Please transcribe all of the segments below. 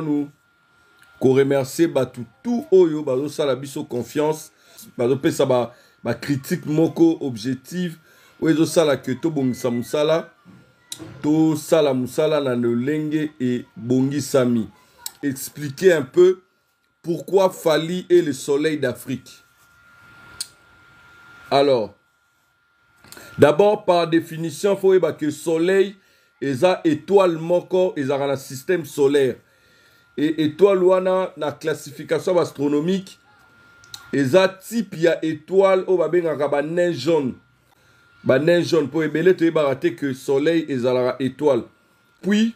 nous qu'on remercier bah tout tout oyo bah ça la biso confiance bah ça ba ba critique moko objectif oyo ça la que to bongisa tout to sala musala na lenge et sami expliquer un peu pourquoi Fali est le soleil d'Afrique Alors, d'abord, par définition, il faut eh, bah, que soleil, et étoile moko, et le système solaire et étoile Luana la classification astronomique eza type ya étoile oyo babengaka nain jaune nain jaune pour ebele toyebaka te que soleil ezalaka étoile puis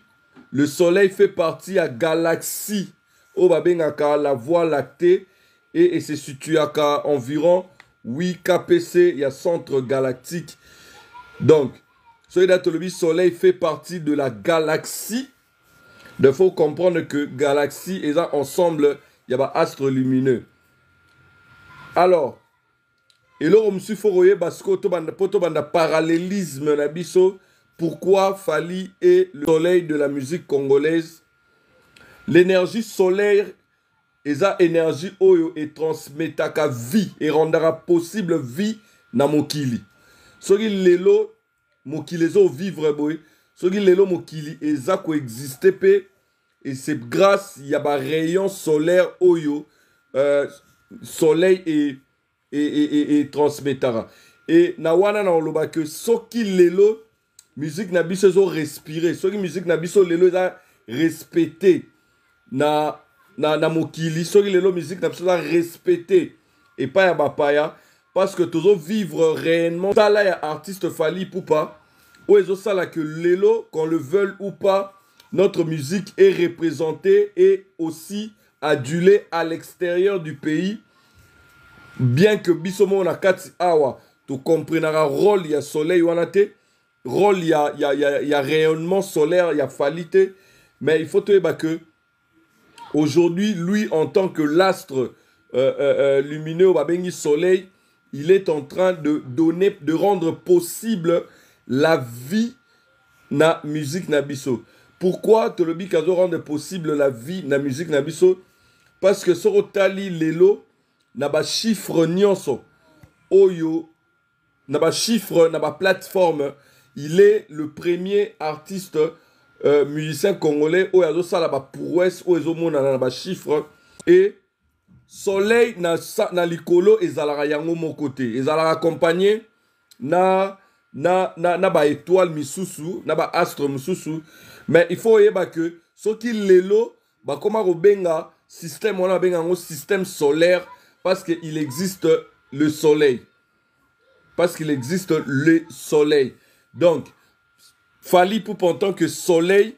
le soleil fait partie à galaxie bien babengaka la voie lactée et situé à environ 8 kpc ya centre galactique donc le soleil fait partie de la galaxie il faut comprendre que galaxie et ensemble, il y a un astre lumineux. Alors, et là, on un parallélisme Pourquoi Fali est le soleil de la musique congolaise L'énergie solaire une énergie oyo et transmettra vie et rendra possible vie na mokili. Soki lelo mokili vivre boy ce soki lelo mokili eza pe et c'est grâce un rayon solaire oyo euh, soleil et et et et e et e na wana na olobaki soki lelo musique na biso ce soki musique na biso lelo eza respecter na, na, na mokili soki lelo musique na biso respecter et pas ya bapaya parce que vivre réellement y ya artiste fali pas ça là que l'élo, qu'on le veuille ou pas notre musique est représentée et aussi adulée à l'extérieur du pays bien que biso on na comprendra awa il rôle ya soleil ou il rôle ya, il y rayonnement solaire il y a qualité. mais il faut bah, que aujourd'hui lui en tant que l'astre euh, euh, euh, lumineux soleil il est en train de donner de rendre possible la vie na musique na biso. Pourquoi Tolobi Kazo rend possible la vie na musique na biso Parce que soro tali lelo na ba chiffre nyonso oyo na ba chiffre na ba plateforme il est le premier artiste euh, musicien congolais oyo ba prouesse, oyo ezomonana na chiffre et soleil na, na likolo ezala yango côté et ezalaka accompagné na na na na ba étoile misusu na ba astre misusu mais il faut que ce soki lelo bakoma robenga système wana benga un système solaire parce qu'il existe le soleil parce qu'il existe le soleil donc fali pour pendant que soleil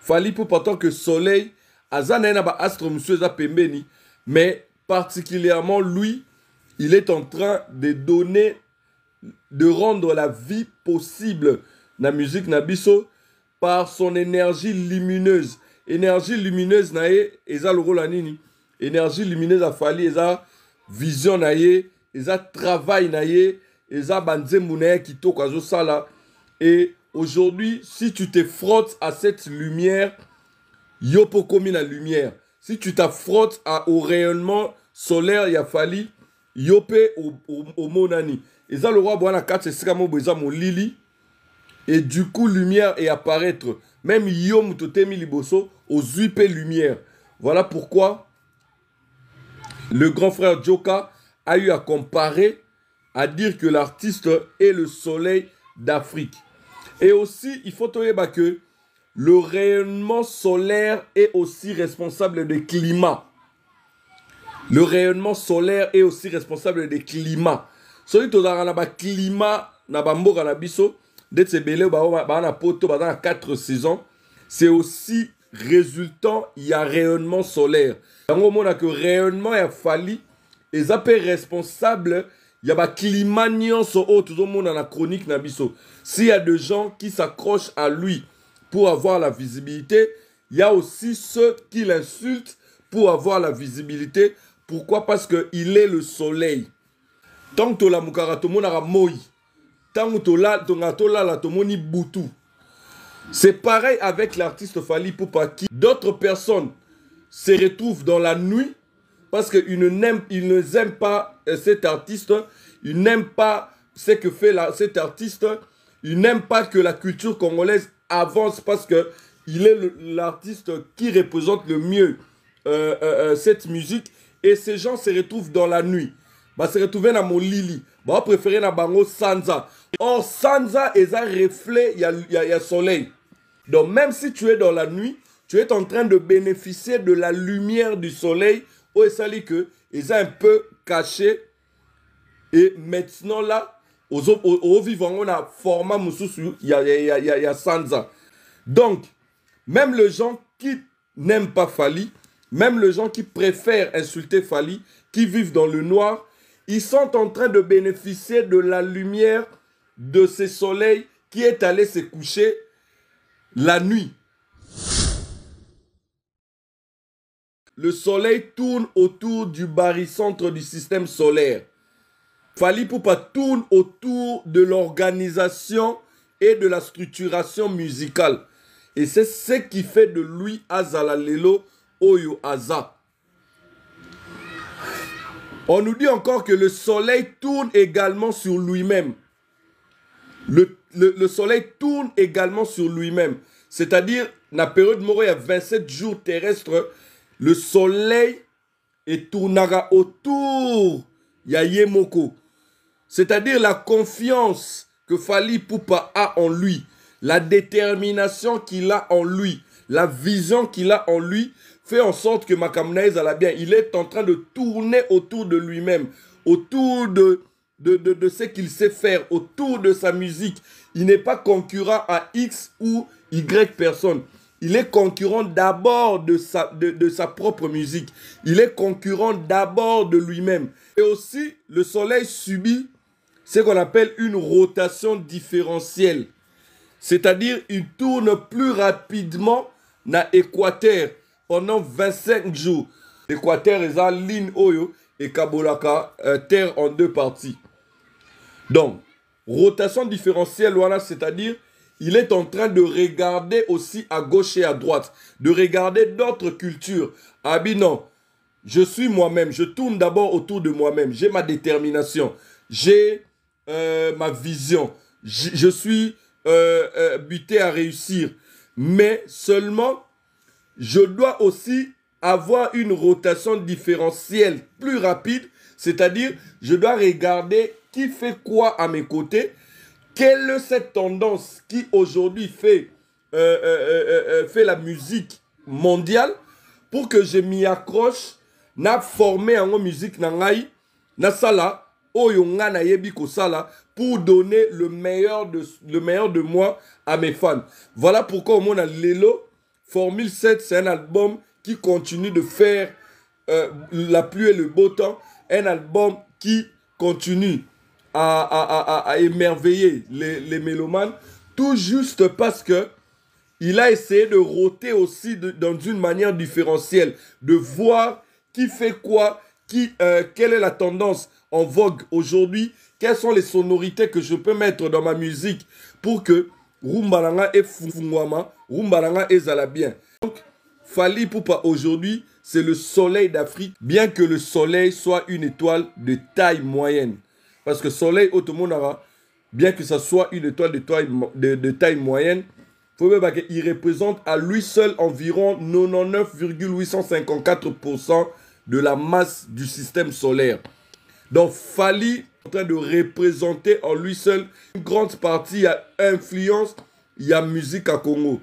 fali pour pendant que soleil aza na ba astre mususu za pembeni mais particulièrement lui il est en train de donner de rendre la vie possible la musique na par son énergie lumineuse énergie lumineuse na eza nini énergie lumineuse afali la vision na travail na ye eza et aujourd'hui si tu te frottes à cette lumière yopo pas komi la lumière si tu frottes au rayonnement solaire peux pas au la monani roi 4, cest mon Lili. et du coup lumière et apparaître même Yom, Totemi liboso aux lumière voilà pourquoi le grand frère joka a eu à comparer à dire que l'artiste est le soleil d'afrique et aussi il faut que le rayonnement solaire est aussi responsable des climats le rayonnement solaire est aussi responsable des climats soki tozalaka na baclimat na bamboka na biso ndeti ebele baa na poto baza na 4 saisons. c'est aussi résultant a rayonnement solaire yango omonaka rayonnement ya fali eza mpe responsable ya baclimat nyonso oyo tozomona na chronique na biso s'il y a de gens qui s'accrochent à lui pour avoir la visibilité il y a aussi ceux qui l'insultent pour avoir la visibilité pourquoi parce qu'il est le soleil butu c'est pareil avec l'artiste fali poupa qui d'autres personnes se retrouvent dans la nuit parce qu'ils ne, ne aiment pas euh, cet artiste, ils n'aiment pas ce que fait cet artiste, ils n'aiment pas que la culture congolaise avance parce que il est l'artiste qui représente le mieux euh, euh, cette musique et ces gens se retrouvent dans la nuit retrouver na molili préférer na bango sanza or sanza un reflet il y a soleil donc même si tu es dans la nuit tu es en train de bénéficier de la lumière du soleil au sais que c'est un peu caché et maintenant là vivant, on a format a y y, y a sanza donc même les gens qui n'aiment pas fali même les gens qui préfèrent insulter fali qui vivent dans le noir ils sont en train de bénéficier de la lumière de ce soleil qui est allé se coucher la nuit. Le soleil tourne autour du barycentre du système solaire. Falipupa tourne autour de l'organisation et de la structuration musicale. Et c'est ce qui fait de lui Azalalelo Oyo Azap. On nous dit encore que le soleil tourne également sur lui-même. Le, soleil tourne également sur lui-même. C'est-à-dire, la période Moro, il a 27 jours terrestres. Le soleil et tournera autour. Ya C'est-à-dire la confiance que Fali Poupa a en lui, la détermination qu'il a en lui, la vision qu'il a en lui, fait en sorte que Makamnaïs l'a bien. Il est en train de tourner autour de lui-même, autour de, de, ce qu'il sait faire, autour de sa musique. Il n'est pas concurrent à X ou Y personne. Il est concurrent d'abord de sa, de, de sa propre musique. Il est concurrent d'abord de lui-même. Et aussi, le soleil subit ce qu'on appelle une rotation différentielle. C'est-à-dire, il tourne plus rapidement dans l'équateur. 25 jours. L'Équateur est à ligne Oyo oh et Kabolaka, euh, terre en deux parties. Donc, rotation différentielle, voilà, c'est-à-dire, il est en train de regarder aussi à gauche et à droite, de regarder d'autres cultures. non, je suis moi-même, je tourne d'abord autour de moi-même, j'ai ma détermination, j'ai euh, ma vision, je, suis euh, buté à réussir, mais seulement je dois aussi avoir une rotation différentielle plus rapide, c'est-à-dire je dois regarder qui fait quoi à mes côtés, quelle est cette tendance qui aujourd'hui fait, euh, euh, euh, fait la musique mondiale pour que je m'y accroche, na formé en musique nangai, na sala, pour donner le meilleur, de, le meilleur de moi à mes fans. Voilà pourquoi au monde a l'élo, Formule 7, c'est un album qui continue de faire euh, la pluie et le beau temps. Un album qui continue à, émerveiller les, mélomanes. Tout juste parce que il a essayé de roter aussi dans une manière différentielle, de voir qui fait quoi, qui, euh, quelle est la tendance en vogue aujourd'hui, quelles sont les sonorités que je peux mettre dans ma musique pour que Rumbalanga et Fungwama Rumbaranga bien. Donc, Fali Poupa aujourd'hui, c'est le soleil d'Afrique, bien que le soleil soit une étoile de taille moyenne. Parce que soleil Otomonara, bien que ça soit une étoile de taille, de, taille moyenne, il représente à lui seul environ 99,854% de la masse du système solaire. Donc Fali est en train de représenter en lui seul une grande partie à influence, il y a musique à Congo.